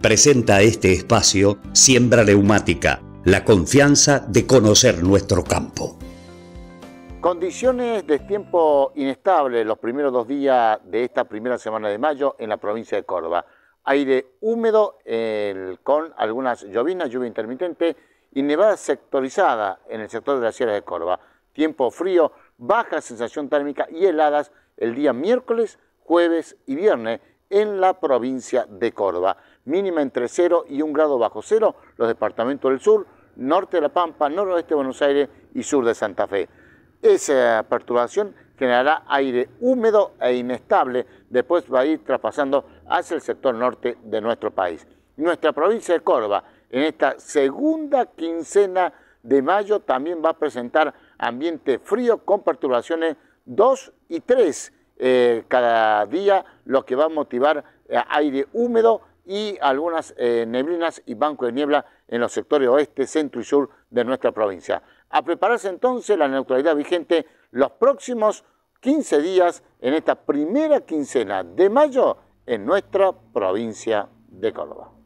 presenta este espacio Siembra Neumática, la confianza de conocer nuestro campo. Condiciones de tiempo inestable los primeros dos días de esta primera semana de mayo en la provincia de Córdoba. Aire húmedo con algunas llovinas, lluvia intermitente y nevada sectorizada en el sector de la Sierra de Córdoba. Tiempo frío, baja sensación térmica y heladas el día miércoles, jueves y viernes en la provincia de Córdoba. Mínima entre 0 y 1 grado bajo cero, los departamentos del sur, norte de La Pampa, noroeste de Buenos Aires y sur de Santa Fe. Esa perturbación generará aire húmedo e inestable, después va a ir traspasando hacia el sector norte de nuestro país. Nuestra provincia de Córdoba, en esta segunda quincena de mayo, también va a presentar ambiente frío con perturbaciones 2 y 3 eh, cada día, lo que va a motivar eh, aire húmedo y algunas eh, neblinas y bancos de niebla en los sectores oeste, centro y sur de nuestra provincia. A prepararse entonces la neutralidad vigente los próximos 15 días en esta primera quincena de mayo en nuestra provincia de Córdoba.